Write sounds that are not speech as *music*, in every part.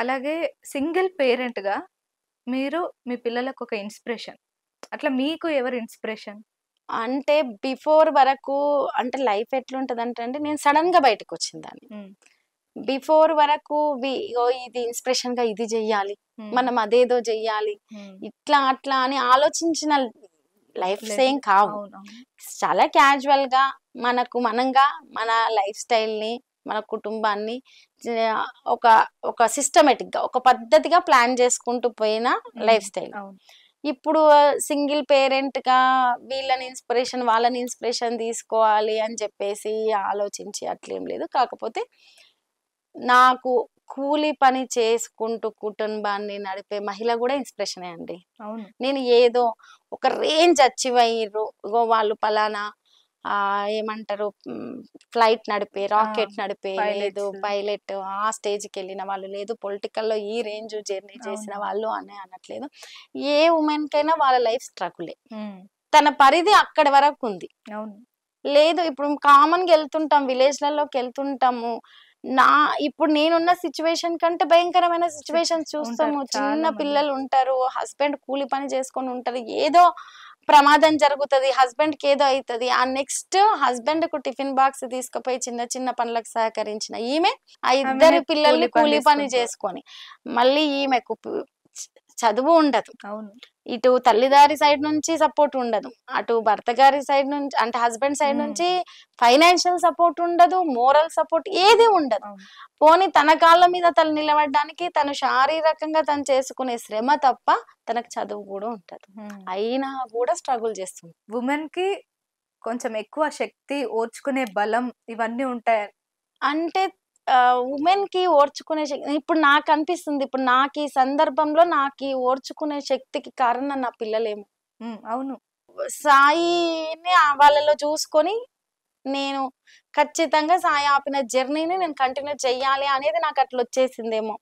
అలాగే సింగిల్ పేరెంట్గా మీరు మీ పిల్లలకు ఒక ఇన్స్పిరేషన్ అట్లా మీకు ఎవరు ఇన్స్పిరేషన్ అంటే బిఫోర్ వరకు అంటే లైఫ్ ఎట్లా అంటే అంటే నేను సడన్ గా బయటకు దాన్ని బిఫోర్ వరకు ఇది ఇన్స్పిరేషన్ గా ఇది చెయ్యాలి మనం అదేదో చెయ్యాలి ఇట్లా అట్లా అని ఆలోచించిన లైఫ్ సేమ్ కావు చాలా క్యాజువల్ గా మనకు మనంగా మన లైఫ్ స్టైల్ ని మన కుటుంబాన్ని ఒక ఒక సిస్టమేటిక్గా ఒక పద్ధతిగా ప్లాన్ చేసుకుంటూ పోయిన లైఫ్ స్టైల్ ఇప్పుడు సింగిల్ పేరెంట్గా వీళ్ళని ఇన్స్పిరేషన్ వాళ్ళని ఇన్స్పిరేషన్ తీసుకోవాలి అని చెప్పేసి ఆలోచించి అట్లేం లేదు కాకపోతే నాకు కూలి పని చేసుకుంటూ కుటుంబాన్ని నడిపే మహిళ కూడా ఇన్స్పిరేషన్ అండి నేను ఏదో ఒక రేంజ్ అచీవ్ అయ్యారు వాళ్ళు పలానా ఏమంటారు ఫ్లైట్ నడిపే రాకెట్ నడిపే లేదు పైలట్ ఆ స్టేజ్కి వెళ్ళిన వాళ్ళు లేదు పొలిటికల్లో ఈ రేంజ్ జర్నీ చేసిన వాళ్ళు అని అనట్లేదు ఏ ఉమెన్ కైనా వాళ్ళ లైఫ్ స్ట్రగులే తన పరిధి అక్కడి వరకు ఉంది లేదు ఇప్పుడు కామన్గా వెళ్తుంటాం విలేజ్లలోకి వెళ్తుంటాము నా ఇప్పుడు నేనున్న సిచ్యువేషన్ కంటే భయంకరమైన సిచ్యువేషన్ *laughs* చూస్తాము చిన్న పిల్లలు ఉంటారు హస్బెండ్ కూలి పని చేసుకొని ఉంటారు ఏదో ప్రమాదం జరుగుతుంది హస్బెండ్కి ఏదో అవుతుంది ఆ నెక్స్ట్ హస్బెండ్ కు టిఫిన్ బాక్స్ తీసుకుపోయి చిన్న చిన్న పనులకు సహకరించిన ఈమె ఆ ఇద్దరు పిల్లల్ని కూలి పని చేసుకొని మళ్ళీ ఈమెకు చదువు ఉండదు ఇటు తల్లిదారి సైడ్ నుంచి సపోర్ట్ ఉండదు అటు భర్త గారి సైడ్ నుంచి అంటే హస్బెండ్ సైడ్ నుంచి ఫైనాన్షియల్ సపోర్ట్ ఉండదు మోరల్ సపోర్ట్ ఏది ఉండదు పోనీ తన కాళ్ళ మీద తను నిలబడడానికి తను శారీరకంగా తను చేసుకునే శ్రమ తప్ప తనకు చదువు కూడా ఉంటది అయినా కూడా స్ట్రగుల్ చేస్తుంది ఉమెన్ కి కొంచెం ఎక్కువ శక్తి ఓర్చుకునే బలం ఇవన్నీ ఉంటాయి అంటే ఉమెన్ కి ఓర్చుకునే శక్తి ఇప్పుడు నాకు అనిపిస్తుంది ఇప్పుడు నాకు ఈ సందర్భంలో నాకు ఈ ఓర్చుకునే శక్తికి కారణం నా పిల్లలేము అవును సాయిని వాళ్ళలో చూసుకొని నేను ఖచ్చితంగా సాయి ఆపిన జర్నీని నేను కంటిన్యూ చెయ్యాలి అనేది నాకు అట్లా వచ్చేసిందేమో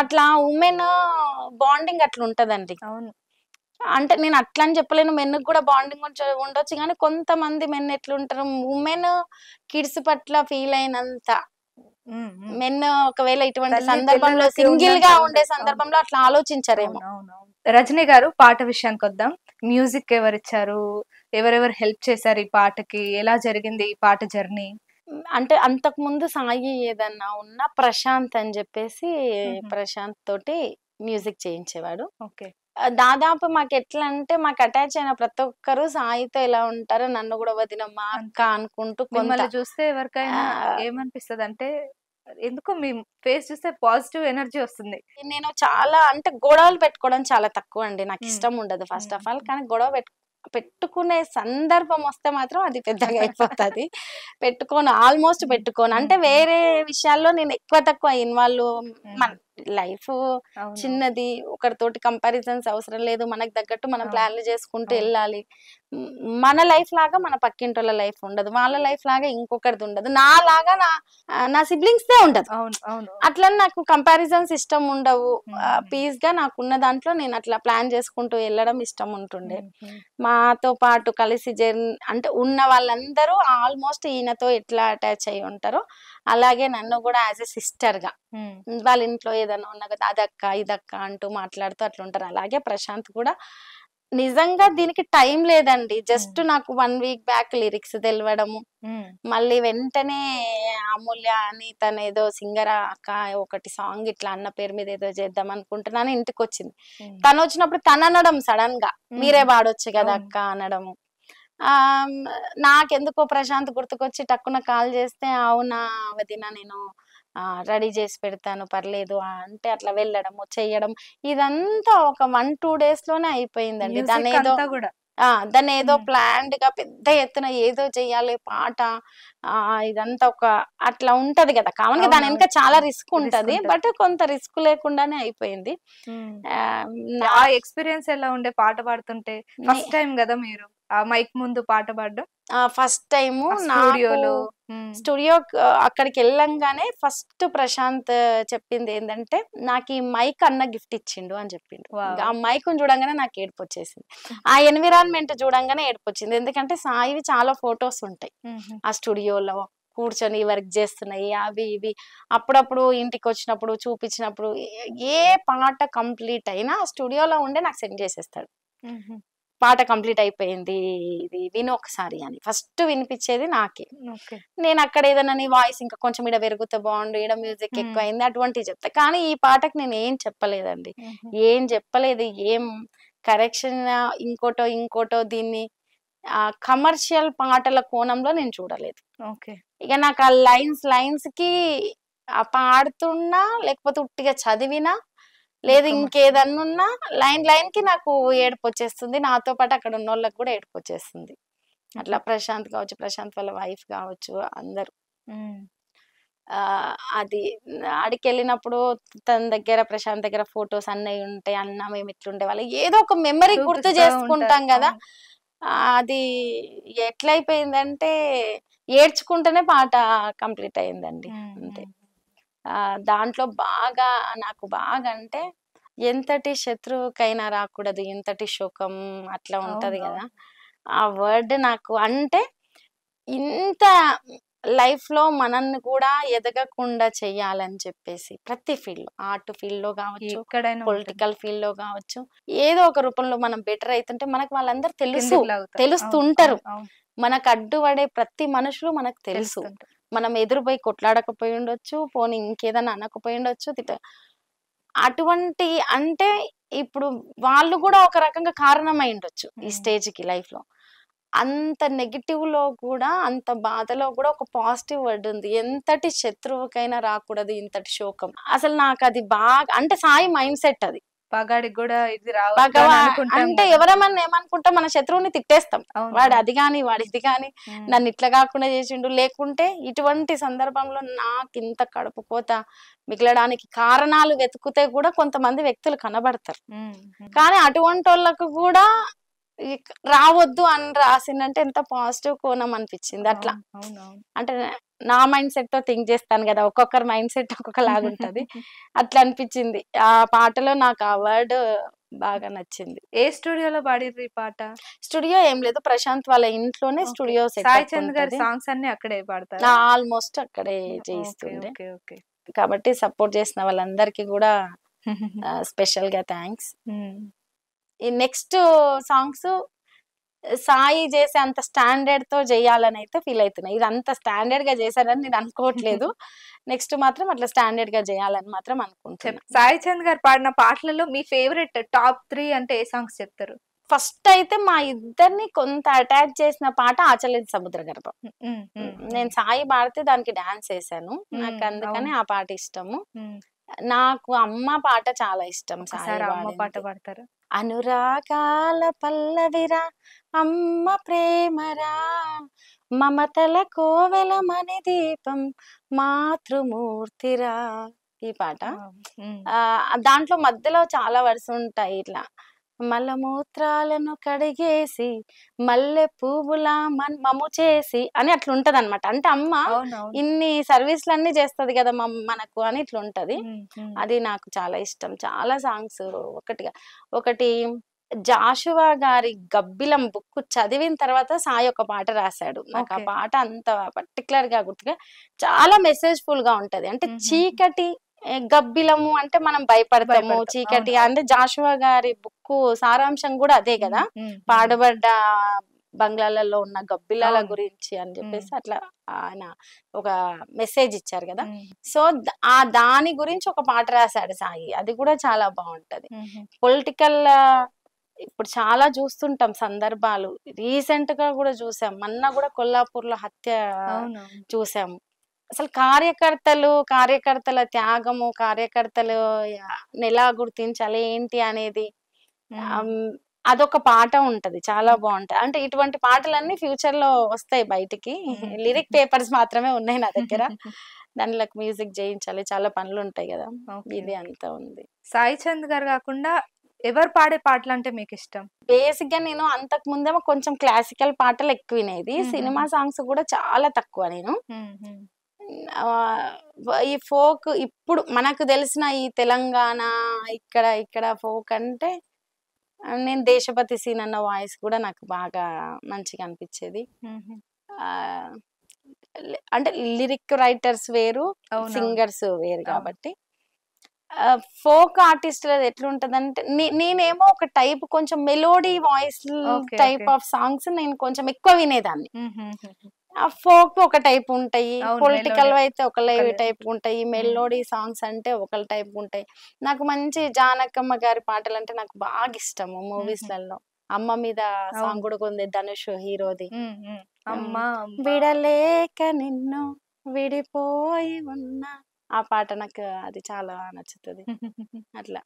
అట్లా ఉమెన్ బాండింగ్ అట్లా ఉంటదండి అవును అంటే నేను అట్లా అని చెప్పలేను మెన్కి కూడా బాండింగ్ ఉండొచ్చు కానీ కొంతమంది మెన్ ఎట్లుంటారు ఉమెన్ కిడ్స్ పట్ల ఫీల్ అయినంత మెన్ ఒకవేళ ఇటువంటి సందర్భంలో సింగిల్ గా ఉండే సందర్భంలో అట్లా ఆలోచించారేమో రజనీ గారు పాట విషయానికి వద్దాం మ్యూజిక్ ఎవరిచ్చారు ఎవరెవరు హెల్ప్ చేశారు ఈ పాటకి ఎలా జరిగింది ఈ పాట జర్నీ అంటే అంతకు ముందు సాయి ఏదన్నా ఉన్నా ప్రశాంత్ అని చెప్పేసి ప్రశాంత్ తోటి మ్యూజిక్ చేయించేవాడు ఓకే దాదాపు మాకు ఎట్లా అంటే మాకు అటాచ్ అయిన ప్రతి ఒక్కరు సాయితో ఎలా ఉంటారో నన్ను కూడా వదిన మా అక్క అనుకుంటూ కొంత చూస్తే ఎవరికైనా ఏమనిపిస్తుంది అంటే ఎందుకో మీ ఫేస్ చూస్తే పాజిటివ్ ఎనర్జీ వస్తుంది నేను చాలా అంటే గొడవలు పెట్టుకోవడం చాలా తక్కువ అండి నాకు ఇష్టం ఉండదు ఫస్ట్ ఆఫ్ ఆల్ కానీ గొడవ పెట్టు పెట్టుకునే సందర్భం వస్తే మాత్రం అది పెద్దగా అయిపోతుంది పెట్టుకోను ఆల్మోస్ట్ పెట్టుకోను అంటే వేరే విషయాల్లో నేను ఎక్కువ తక్కువ ఇన్వాల్వ్ లైఫ్ చిన్నది ఒకరితోటి కంపారిజన్స్ అవసరం లేదు మనకు తగ్గట్టు మనం ప్లాన్లు చేసుకుంటూ వెళ్ళాలి మన లైఫ్ లాగా మన పక్కింటోళ్ళ లైఫ్ ఉండదు వాళ్ళ లైఫ్ లాగా ఇంకొకరిది ఉండదు నా లాగా నా నా సిబ్లింగ్స్ దే ఉండదు అట్లా నాకు కంపారిజన్స్ ఇష్టం ఉండవు పీస్ గా నాకున్న దాంట్లో నేను అట్లా ప్లాన్ చేసుకుంటూ వెళ్ళడం ఇష్టం ఉంటుండే మాతో పాటు కలిసి జర్ అంటే ఉన్న వాళ్ళందరూ ఆల్మోస్ట్ ఈయనతో ఎట్లా అటాచ్ అయి ఉంటారో అలాగే నన్ను కూడా యాజ్ ఎ సిస్టర్ గా వాళ్ళ ఇంట్లో ఏదైనా ఉన్నా కదా అదక్క ఇదక్క అంటూ మాట్లాడుతూ అట్లా ఉంటారు అలాగే ప్రశాంత్ కూడా నిజంగా దీనికి టైం లేదండి జస్ట్ నాకు వన్ వీక్ బ్యాక్ లిరిక్స్ తెలవడము మళ్ళీ వెంటనే అమూల్య అని తన ఏదో సింగర్ అక్క ఒకటి సాంగ్ ఇట్లా అన్న పేరు మీద ఏదో చేద్దాం అనుకుంటున్నాను ఇంటికి వచ్చింది తను వచ్చినప్పుడు తను అనడం సడన్ గా మీరే పాడొచ్చు కదా అక్క అనడము నాకెందుకో ప్రశాంత్ గుర్తుకొచ్చి టక్కున కాల్ చేస్తే అవునా వదిన నేను రెడీ చేసి పెడతాను పర్లేదు అంటే అట్లా వెళ్ళడం చేయడం ఇదంతా ఒక వన్ టూ డేస్ లోనే అయిపోయిందండి దాని ఏదో దాన్ని ఏదో ప్లాన్డ్ గా పెద్ద ఎత్తున ఏదో చెయ్యాలి పాట ఇదంతా ఒక అట్లా ఉంటది కదా కావాలి దాని వెనక చాలా రిస్క్ ఉంటది బట్ కొంత రిస్క్ లేకుండానే అయిపోయింది hmm. ఆ ఎక్స్పీరియన్స్ ఎలా ఉండే పాట పాడుతుంటే ఫస్ట్ టైం కదా మీరు మైక్ ముందు పాట పాడడం ఫస్ట్ టైము స్టూడియోలో స్టూడియో అక్కడికి వెళ్ళంగానే ఫస్ట్ ప్రశాంత్ చెప్పింది ఏంటంటే నాకు ఈ మైక్ అన్న గిఫ్ట్ ఇచ్చిండు అని చెప్పిండు ఆ మైక్ చూడంగానే నాకు ఏడుపు వచ్చేసింది *laughs* ఆ ఎన్విరాన్మెంట్ చూడంగానే ఏడుపు వచ్చింది ఎందుకంటే సాయివి చాలా ఫొటోస్ ఉంటాయి ఆ స్టూడియోలో కూర్చొని వర్క్ చేస్తున్నాయి అవి ఇవి అప్పుడప్పుడు ఇంటికి వచ్చినప్పుడు చూపించినప్పుడు ఏ పాట కంప్లీట్ అయినా స్టూడియోలో ఉండే నాకు సెండ్ చేసేస్తాడు పాట కంప్లీట్ అయిపోయింది ఇది విను ఒకసారి అని ఫస్ట్ వినిపించేది నాకే నేను అక్కడ ఏదైనా నీ వాయిస్ ఇంకా కొంచెం ఇడ పెరుగుతా బాగుండు ఇడ మ్యూజిక్ ఎక్కువ అయింది అటువంటివి చెప్తా కానీ ఈ పాటకు నేను ఏం చెప్పలేదండి ఏం చెప్పలేదు ఏం కరెక్షన్ ఇంకోటో ఇంకోటో దీన్ని కమర్షియల్ పాటల కోణంలో నేను చూడలేదు ఇక నాకు ఆ లైన్స్ లైన్స్ కి పాడుతున్నా లేకపోతే ఉట్టిగా చదివినా లేదు ఇంకేదన్నున్నా లైన్ లైన్ కి నాకు ఏడుపు వచ్చేస్తుంది నాతో పాటు అక్కడ ఉన్న వాళ్ళకి కూడా ఏడుపు వచ్చేస్తుంది అట్లా ప్రశాంత్ కావచ్చు ప్రశాంత్ వాళ్ళ వైఫ్ కావచ్చు అందరు అది ఆడికి వెళ్ళినప్పుడు తన దగ్గర ప్రశాంత్ దగ్గర ఫొటోస్ అన్నీ ఉంటాయి అన్న మేము ఇట్లుండే వాళ్ళు ఏదో ఒక మెమరీ గుర్తు చేసుకుంటాం కదా అది ఎట్లయిపోయిందంటే ఏడ్చుకుంటేనే పాట కంప్లీట్ అయిందండి అంతే దాంట్లో బాగా నాకు బాగా అంటే ఎంతటి శత్రువుకైనా రాకూడదు ఎంతటి శోకం అట్లా ఉంటది కదా ఆ వర్డ్ నాకు అంటే ఇంత లైఫ్ లో మనల్ని కూడా ఎదగకుండా చెయ్యాలని చెప్పేసి ప్రతి ఫీల్డ్ లో ఆర్ట్ ఫీల్డ్ లో కావచ్చు పొలిటికల్ ఫీల్డ్ లో కావచ్చు ఏదో ఒక రూపంలో మనం బెటర్ అవుతుంటే మనకు వాళ్ళందరూ తెలుసు తెలుస్తుంటారు మనకు అడ్డుపడే ప్రతి మనుషులు మనకు తెలుసు మనం ఎదురుపోయి కొట్లాడకపోయి ఉండొచ్చు ఫోన్ ఇంకేదైనా అనకపోయి ఉండొచ్చు తిట్ట అటువంటి అంటే ఇప్పుడు వాళ్ళు కూడా ఒక రకంగా కారణమై ఉండొచ్చు ఈ స్టేజ్కి లైఫ్లో అంత నెగిటివ్లో కూడా అంత బాధలో కూడా ఒక పాజిటివ్ వర్డ్ ఉంది ఎంతటి శత్రువుకైనా రాకూడదు ఇంతటి శోకం అసలు నాకు అది బాగా అంటే సాయి మైండ్ సెట్ అది పగాడికి కూడా ఇది రావాలి అంటే ఎవరేమన్నా ఏమనుకుంటా మన శత్రువుని తిట్టేస్తాం వాడు అది గాని వాడు ఇది గాని నన్ను ఇట్లా కాకుండా చేసిండు లేకుంటే ఇటువంటి సందర్భంలో నాకు ఇంత కడుపుకోత మిగలడానికి కారణాలు వెతుకుతే కూడా కొంతమంది వ్యక్తులు కనబడతారు కానీ అటువంటి వాళ్ళకు కూడా రావద్దు అని రాసిందంటే ఎంత పాజిటివ్ కోణం అనిపించింది అట్లా అంటే నా మైండ్ సెట్ తో థింక్ చేస్తాను కదా ఒక్కొక్కరి మైండ్ సెట్ ఒక్కొక్క లాగుంటది *laughs* అట్లా అనిపించింది ఆ పాటలో నాకు ఆ వర్డ్ బాగా నచ్చింది ఏ స్టూడియోలో పాడిర్రు ఈ పాట స్టూడియో ఏం లేదు ప్రశాంత్ వాళ్ళ ఇంట్లోనే స్టూడియో సాయి చంద్ గారి సాంగ్స్ అన్ని అక్కడే పాడతారు ఆల్మోస్ట్ అక్కడే చేయిస్తుంది కాబట్టి సపోర్ట్ చేసిన వాళ్ళందరికీ కూడా స్పెషల్ *laughs* గా థ్యాంక్స్ నెక్స్ట్ సాంగ్స్ సాయి చేసే అంత స్టాండర్డ్ తో చేయాలని అయితే ఫీల్ అవుతున్నాయి ఇది అంత స్టాండర్డ్ గా చేశారని నేను అనుకోవట్లేదు నెక్స్ట్ మాత్రం అట్లా స్టాండర్డ్ గా చేయాలని మాత్రం అనుకుంటున్నాను సాయి చంద్ గారు పాడిన పాటలలో మీ ఫేవరెట్ టాప్ త్రీ అంటే ఏ సాంగ్స్ చెప్తారు ఫస్ట్ అయితే మా ఇద్దరిని కొంత అటాచ్ చేసిన పాట ఆచలేదు సముద్ర గర్భం నేను సాయి పాడితే దానికి డాన్స్ వేసాను నాకు అందుకని ఆ పాట ఇష్టము నాకు అమ్మ పాట చాలా ఇష్టం సాయి పాట పాడతారు అనురాగాల పల్లవిరా అమ్మ ప్రేమరా మమతల కోవెలమని దీపం మాతృమూర్తిరా ఈ పాట దాంట్లో మధ్యలో చాలా వరుస ఉంటాయి ఇట్లా మలమూత్రాలను కడిగేసి మల్లె పువ్వులా మము చేసి అని అట్లా ఉంటది అనమాట అంటే అమ్మ ఇన్ని అన్ని చేస్తుంది కదా మనకు అని ఇట్లా ఉంటది అది నాకు చాలా ఇష్టం చాలా సాంగ్స్ ఒకటిగా ఒకటి జాషువా గారి గబ్బిలం బుక్ చదివిన తర్వాత సాయి ఒక పాట రాశాడు నాకు ఆ పాట అంత పర్టికులర్ గా గుర్తుగా చాలా మెసేజ్ ఫుల్ గా ఉంటది అంటే చీకటి గబ్బిలము అంటే మనం భయపడతాము చీకటి అంటే జాషువా గారి బుక్ సారాంశం కూడా అదే కదా పాడబడ్డ బంగ్లాలలో ఉన్న గబ్బిలాల గురించి అని చెప్పేసి అట్లా ఆయన ఒక మెసేజ్ ఇచ్చారు కదా సో ఆ దాని గురించి ఒక పాట రాశాడు సాయి అది కూడా చాలా బాగుంటది పొలిటికల్ ఇప్పుడు చాలా చూస్తుంటాం సందర్భాలు రీసెంట్ గా కూడా చూసాం మొన్న కూడా కొల్లాపూర్ లో హత్య చూసాము అసలు కార్యకర్తలు కార్యకర్తల త్యాగము కార్యకర్తలు ఎలా గుర్తించాలి ఏంటి అనేది అదొక పాట ఉంటది చాలా బాగుంటది అంటే ఇటువంటి పాటలన్నీ ఫ్యూచర్ లో వస్తాయి బయటికి లిరిక్ పేపర్స్ మాత్రమే ఉన్నాయి నా దగ్గర *laughs* దానిలోకి మ్యూజిక్ చేయించాలి చాలా పనులు ఉంటాయి కదా ఇది అంతా ఉంది సాయి చంద్ గారు కాకుండా ఎవరు పాడే పాటలు అంటే మీకు ఇష్టం బేసిక్ గా నేను అంతకు ముందే కొంచెం క్లాసికల్ పాటలు ఎక్కువ వినేది సినిమా సాంగ్స్ కూడా చాలా తక్కువ నేను ఈ ఫోక్ ఇప్పుడు మనకు తెలిసిన ఈ తెలంగాణ ఇక్కడ ఇక్కడ ఫోక్ అంటే నేను దేశపతి సీన్ అన్న వాయిస్ కూడా నాకు బాగా మంచిగా అనిపించేది అంటే లిరిక్ రైటర్స్ వేరు సింగర్స్ వేరు కాబట్టి ఫోక్ ఆర్టిస్ట్ ఎట్లుంటదంటే నేనేమో ఒక టైప్ కొంచెం melody voice type of songs నేను కొంచెం ఎక్కువ వినేదాన్ని ఫోక్ ఒక టైప్ ఉంటాయి పొలిటికల్ అయితే ఒక లైవ్ టైప్ ఉంటాయి మెలోడీ సాంగ్స్ అంటే ఒక టైప్ ఉంటాయి నాకు మంచి జానకమ్మ గారి పాటలు అంటే నాకు బాగా ఇష్టము మూవీస్లలో అమ్మ మీద సాంగ్ కూడా ఉంది ధనుష్ హీరోది అమ్మ విడలేక నిన్ను విడిపోయి ఉన్నా ఆ పాట నాకు అది చాలా నచ్చుతుంది *laughs* అట్లా